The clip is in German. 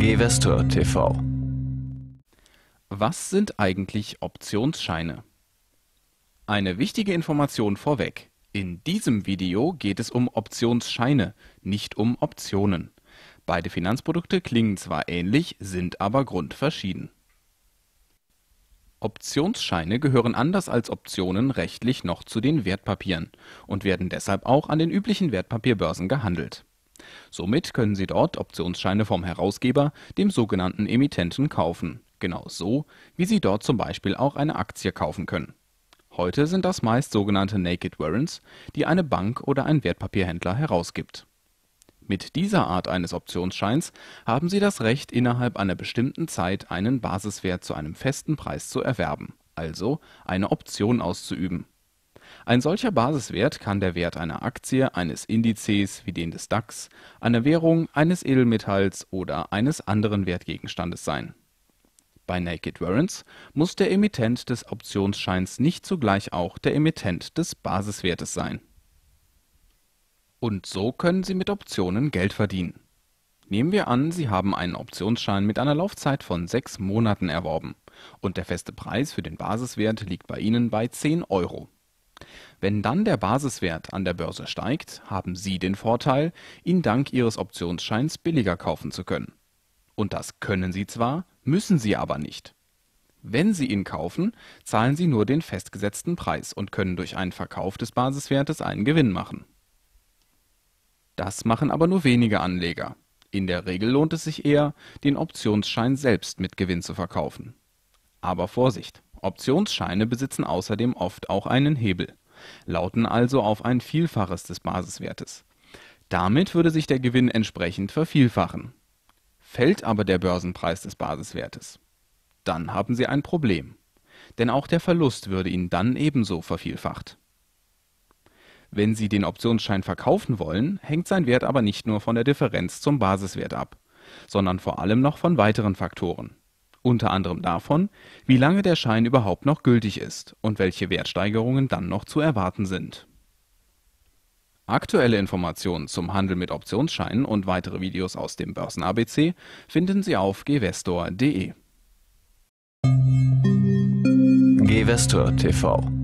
Investor TV. Was sind eigentlich Optionsscheine? Eine wichtige Information vorweg. In diesem Video geht es um Optionsscheine, nicht um Optionen. Beide Finanzprodukte klingen zwar ähnlich, sind aber grundverschieden. Optionsscheine gehören anders als Optionen rechtlich noch zu den Wertpapieren und werden deshalb auch an den üblichen Wertpapierbörsen gehandelt. Somit können Sie dort Optionsscheine vom Herausgeber, dem sogenannten Emittenten, kaufen, genau so, wie Sie dort zum Beispiel auch eine Aktie kaufen können. Heute sind das meist sogenannte Naked Warrants, die eine Bank oder ein Wertpapierhändler herausgibt. Mit dieser Art eines Optionsscheins haben Sie das Recht, innerhalb einer bestimmten Zeit einen Basiswert zu einem festen Preis zu erwerben, also eine Option auszuüben ein solcher Basiswert kann der Wert einer Aktie, eines Indizes wie den des DAX, einer Währung, eines Edelmetalls oder eines anderen Wertgegenstandes sein. Bei Naked Warrants muss der Emittent des Optionsscheins nicht zugleich auch der Emittent des Basiswertes sein. Und so können Sie mit Optionen Geld verdienen. Nehmen wir an, Sie haben einen Optionsschein mit einer Laufzeit von sechs Monaten erworben und der feste Preis für den Basiswert liegt bei Ihnen bei 10 Euro. Wenn dann der Basiswert an der Börse steigt, haben Sie den Vorteil, ihn dank Ihres Optionsscheins billiger kaufen zu können. Und das können Sie zwar, müssen Sie aber nicht. Wenn Sie ihn kaufen, zahlen Sie nur den festgesetzten Preis und können durch einen Verkauf des Basiswertes einen Gewinn machen. Das machen aber nur wenige Anleger. In der Regel lohnt es sich eher, den Optionsschein selbst mit Gewinn zu verkaufen. Aber Vorsicht! Optionsscheine besitzen außerdem oft auch einen Hebel lauten also auf ein Vielfaches des Basiswertes. Damit würde sich der Gewinn entsprechend vervielfachen. Fällt aber der Börsenpreis des Basiswertes, dann haben Sie ein Problem, denn auch der Verlust würde Ihnen dann ebenso vervielfacht. Wenn Sie den Optionsschein verkaufen wollen, hängt sein Wert aber nicht nur von der Differenz zum Basiswert ab, sondern vor allem noch von weiteren Faktoren unter anderem davon, wie lange der Schein überhaupt noch gültig ist und welche Wertsteigerungen dann noch zu erwarten sind. Aktuelle Informationen zum Handel mit Optionsscheinen und weitere Videos aus dem Börsen-ABC finden Sie auf gvestor.de. Gewestor TV